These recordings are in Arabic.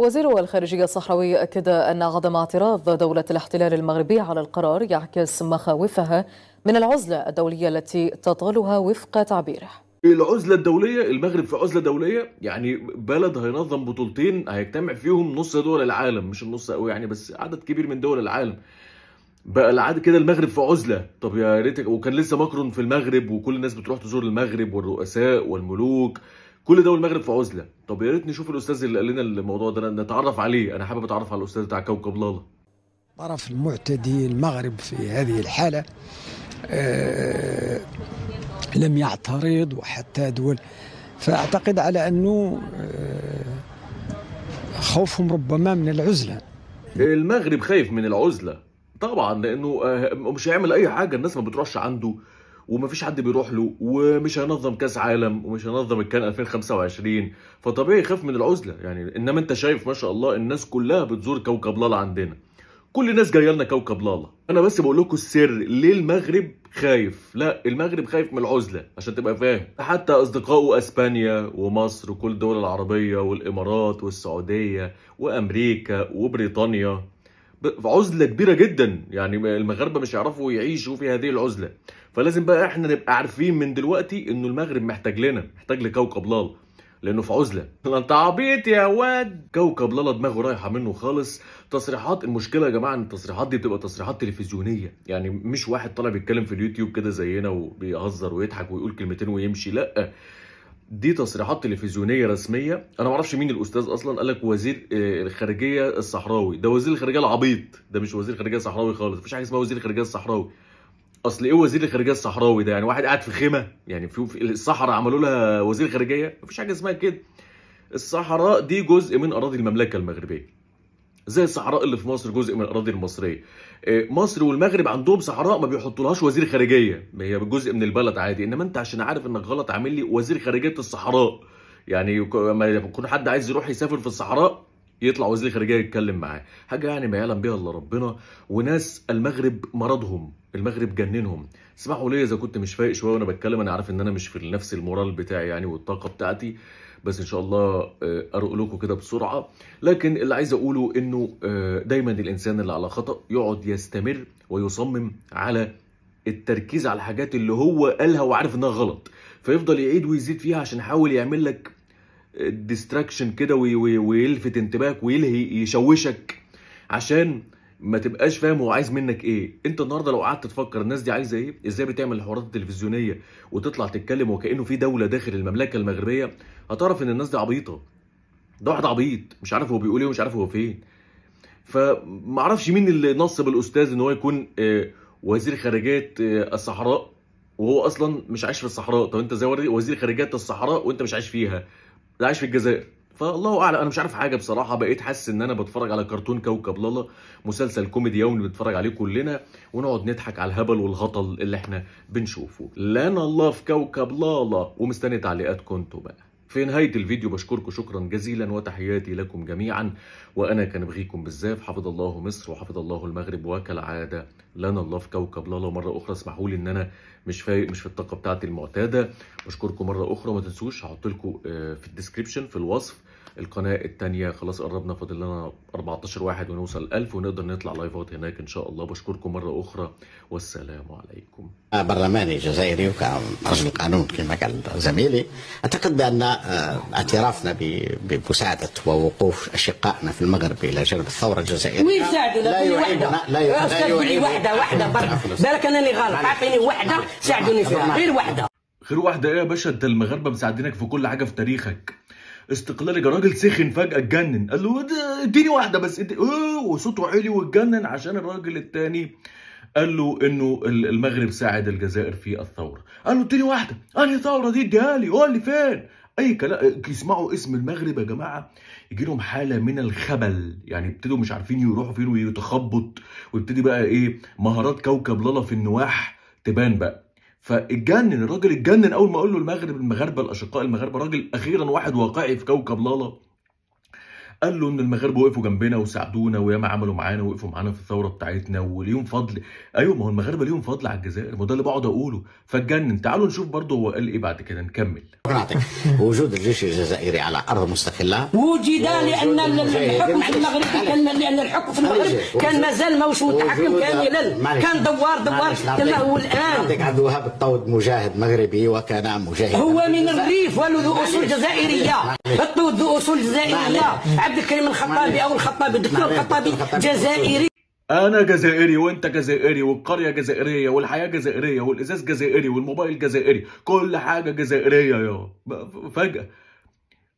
وزير الخارجية الصحراوي أكد أن عدم اعتراض دولة الاحتلال المغربي على القرار يعكس مخاوفها من العزلة الدولية التي تطالها وفق تعبيره العزلة الدولية المغرب في عزلة دولية يعني بلد هينظم بطولتين هيجتمع فيهم نص دول العالم مش النص قوي يعني بس عدد كبير من دول العالم بقى العاده كده المغرب في عزله طب يا ريتك وكان لسه مكرون في المغرب وكل الناس بتروح تزور المغرب والرؤساء والملوك كل ده والمغرب في عزله طب يا ريت نشوف الاستاذ اللي قال لنا الموضوع ده نتعرف عليه انا حابب اتعرف على الاستاذ بتاع كوكب لالا الطرف المعتدي المغرب في هذه الحاله آه لم يعترض وحتى دول فاعتقد على انه آه خوفهم ربما من العزله المغرب خايف من العزله طبعا لانه آه، مش هيعمل اي حاجه الناس ما بتروحش عنده ومفيش حد بيروح له ومش هينظم كاس عالم ومش هينظم الكان 2025 فطبيعي يخاف من العزله يعني انما انت شايف ما شاء الله الناس كلها بتزور كوكب لالا عندنا كل الناس جايه لنا كوكب لالا انا بس بقول لكم السر ليه المغرب خايف لا المغرب خايف من العزله عشان تبقى فاهم حتى اصدقائه اسبانيا ومصر وكل الدول العربيه والامارات والسعوديه وامريكا وبريطانيا عزله كبيره جدا يعني المغاربه مش هيعرفوا يعيشوا في هذه العزله فلازم بقى احنا نبقى عارفين من دلوقتي انه المغرب محتاج لنا محتاج لكوكب لال لانه في عزله انت عبيط يا واد كوكب لالا دماغه رايحه منه خالص تصريحات المشكله يا جماعه ان التصريحات دي بتبقى تصريحات تلفزيونيه يعني مش واحد طالع بيتكلم في اليوتيوب كده زينا وبيهزر ويضحك ويقول كلمتين ويمشي لا دي تصريحات تلفزيونيه رسميه انا ما اعرفش مين الاستاذ اصلا قال لك وزير آه، الخارجيه الصحراوي ده وزير الخارجيه العبيط ده مش وزير خارجيه صحراوي خالص مفيش حاجه اسمها وزير الخارجيه الصحراوي اصل ايه وزير الخارجيه الصحراوي ده يعني واحد قاعد في خيمه يعني في الصحراء عملوا لها وزير خارجيه مفيش حاجه اسمها كده الصحراء دي جزء من اراضي المملكه المغربيه زي الصحراء اللي في مصر جزء من الاراضي المصريه إيه، مصر والمغرب عندهم صحراء ما بيحطولهاش وزير خارجيه هي جزء من البلد عادي انما انت عشان عارف انك غلط عامل لي وزير خارجيه الصحراء يعني لما يكون حد عايز يروح يسافر في الصحراء يطلع وزير خارجيه يتكلم معاه حاجه يعني ما يعلم بها الا ربنا وناس المغرب مرضهم المغرب جننهم اسمحوا لي اذا كنت مش فايق شويه وانا بتكلم انا عارف ان انا مش في نفس المورال بتاعي يعني والطاقه بتاعتي بس ان شاء الله آه، ارق لكم كده بسرعه لكن اللي عايز اقوله انه آه، دايما الانسان اللي على خطا يقعد يستمر ويصمم على التركيز على الحاجات اللي هو قالها وعارف انها غلط فيفضل يعيد ويزيد فيها عشان يحاول يعمل لك ديستراكشن آه، كده ويلفت انتباهك ويلهي يشوشك عشان ما تبقاش فاهم هو عايز منك ايه انت النهارده لو قعدت تفكر الناس دي عايزه ايه ازاي بتعمل الحوارات التلفزيونيه وتطلع تتكلم وكانه في دوله داخل المملكه المغربيه هتعرف ان الناس دي عبيطه ده واحد عبيط مش عارف هو بيقول ايه ومش عارف هو فين فما اعرفش مين اللي نصب الاستاذ ان هو يكون آه، وزير خارجيه آه، الصحراء وهو اصلا مش عايش في الصحراء طب انت زي وزير خارجيه الصحراء وانت مش عايش فيها لا عايش في الجزائر فالله اعلم انا مش عارف حاجه بصراحه بقيت حاسس ان انا بتفرج على كرتون كوكب لالا مسلسل كوميدي يومي بنتفرج عليه كلنا ونقعد نضحك على الهبل والهطل اللي احنا بنشوفه لان الله في كوكب لالا ومستني تعليقاتكم انتوا بقى في نهاية الفيديو بشكركم شكرا جزيلا وتحياتي لكم جميعا وأنا كان بغيكم بالزاف حفظ الله مصر وحفظ الله المغرب وكالعادة لنا الله في كوكب لالا مرة أخرى اسمحوا لي إن أنا مش فايق مش في الطاقة بتاعتي المعتادة بشكركم مرة أخرى ما تنسوش هحط لكم آه، في الديسكريبشن في الوصف القناه الثانيه خلاص قربنا فاضل لنا 14 واحد ونوصل 1000 ونقدر نطلع لايفات هناك ان شاء الله بشكركم مره اخرى والسلام عليكم برلماني جزائري وكرجل قانون كما قال زميلي اعتقد بان آه، اعترافنا بمساعده ووقوف اشقائنا في المغرب الى جانب الثوره الجزائريه وين ساعدوا لا يعيبنا لا يعيبنا وحده برك بالك انا اللي غلط اعطيني وحده ساعدوني فيها غير وحده غير واحده ايه يا باشا انت المغاربه مساعدينك في كل حاجه في تاريخك استقلالي الراجل سخن فجاه اتجنن قال له اديني واحده بس ادي وصوته عالي واتجنن عشان الراجل التاني قال له انه المغرب ساعد الجزائر في الثوره قال له اديني واحده انهي ثوره دي اديها لي قول لي فين اي كلام يسمعوا اسم المغرب يا جماعه يجي لهم حاله من الخبل يعني يبتدوا مش عارفين يروحوا فين ويتخبط ويبتدي بقى ايه مهارات كوكب لالا في النواح تبان بقى فاتجنن الراجل اتجنن اول ما اقول له المغرب المغاربه الاشقاء المغاربه راجل اخيرا واحد واقعي في كوكب لالا قال له ان المغاربه وقفوا جنبنا وساعدونا وياما عملوا معانا وقفوا معانا في الثوره بتاعتنا وليهم فضل ايوه ما هو المغاربه ليهم فضل على الجزائر ما ده اللي بقعد اقوله فاتجنن تعالوا نشوف برضه هو قال ايه بعد كده نكمل وجود الجيش الجزائري على ارض مستقله وجد لان الحكم في المغرب كان لان الحكم في المغرب كان مازال ماهوش متحكم كاملا كان دوار دوار كما هو الان عندك عبد الوهاب الطود مجاهد مغربي وكان مجاهد هو من الريف ولو ذو اصول جزائريه الطود ذو اصول جزائريه عبد الكريم الخطابي او الخطابي الدكتور الخطابي جزائري انا جزائري وانت جزائري والقريه جزائريه والحياه جزائريه والازاز جزائري والموبايل جزائري كل حاجه جزائريه يا فجاه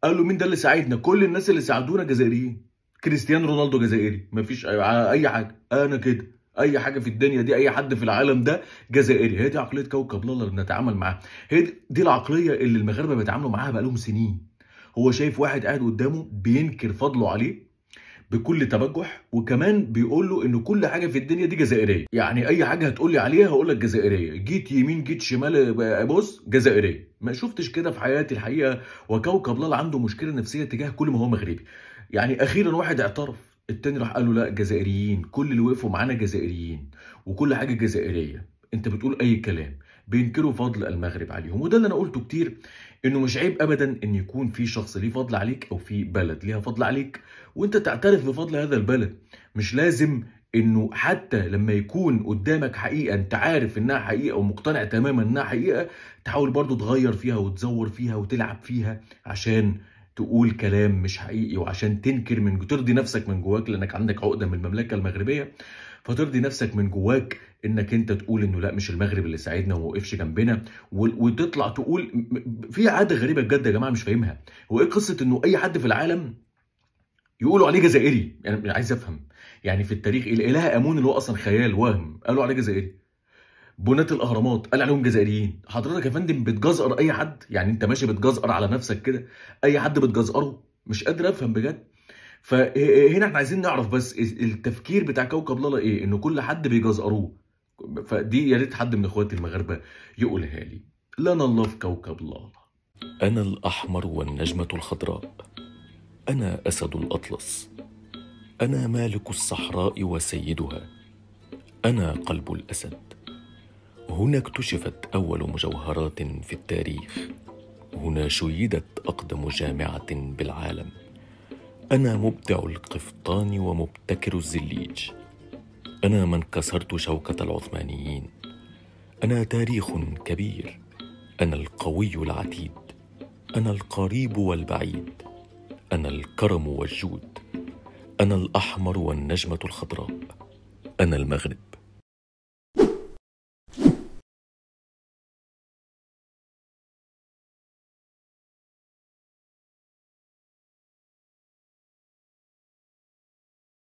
قال له مين ده اللي ساعدنا كل الناس اللي ساعدونا جزائريين كريستيانو رونالدو جزائري مفيش اي حاجه انا كده اي حاجه في الدنيا دي اي حد في العالم ده جزائري هي دي عقليه كوكب الله اللي بنتعامل معاها هي دي العقليه اللي المغاربه بيتعاملوا معاها بقالهم سنين هو شايف واحد قاعد قدامه بينكر فضله عليه بكل تبجح وكمان بيقول له ان كل حاجه في الدنيا دي جزائريه يعني اي حاجه هتقول لي عليها هقول لك جزائريه جيت يمين جيت شمال بص جزائريه ما شفتش كده في حياتي الحقيقه وكوكب لال عنده مشكله نفسيه تجاه كل ما هو مغربي يعني اخيرا واحد اعترف التاني راح قال له لا جزائريين كل اللي وقفوا معانا جزائريين وكل حاجه جزائريه انت بتقول اي كلام بينكروا فضل المغرب عليهم وده اللي انا قلته كتير انه مش عيب ابدا ان يكون في شخص ليه فضل عليك او في بلد ليها فضل عليك وانت تعترف بفضل هذا البلد مش لازم انه حتى لما يكون قدامك حقيقه انت عارف انها حقيقه ومقتنع تماما انها حقيقه تحاول برضو تغير فيها وتزور فيها وتلعب فيها عشان تقول كلام مش حقيقي وعشان تنكر من ترضي نفسك من جواك لانك عندك عقده من المملكه المغربيه فترضي نفسك من جواك انك انت تقول انه لا مش المغرب اللي ساعدنا وما وقفش جنبنا وتطلع تقول في عاده غريبه بجد يا جماعه مش فاهمها هو ايه قصه انه اي حد في العالم يقولوا عليه جزائري يعني عايز افهم يعني في التاريخ الاله امون اللي هو اصلا خيال وهم قالوا عليه جزائري بناة الاهرامات قال عليهم جزائريين حضرتك يا فندم بتجزقر اي حد يعني انت ماشي بتجزقر على نفسك كده اي حد بتجزقره مش قادر افهم بجد فهنا احنا عايزين نعرف بس التفكير بتاع كوكب لالا ايه ان كل حد بيجزقروه فدي يا ريت حد من اخواتي المغاربه يقولها لي لنا الله في كوكب لالا انا الاحمر والنجمه الخضراء انا اسد الاطلس انا مالك الصحراء وسيدها انا قلب الاسد هنا اكتشفت أول مجوهرات في التاريخ هنا شيدت أقدم جامعة بالعالم أنا مبدع القفطان ومبتكر الزليج أنا من كسرت شوكة العثمانيين أنا تاريخ كبير أنا القوي العتيد أنا القريب والبعيد أنا الكرم والجود أنا الأحمر والنجمة الخضراء أنا المغرب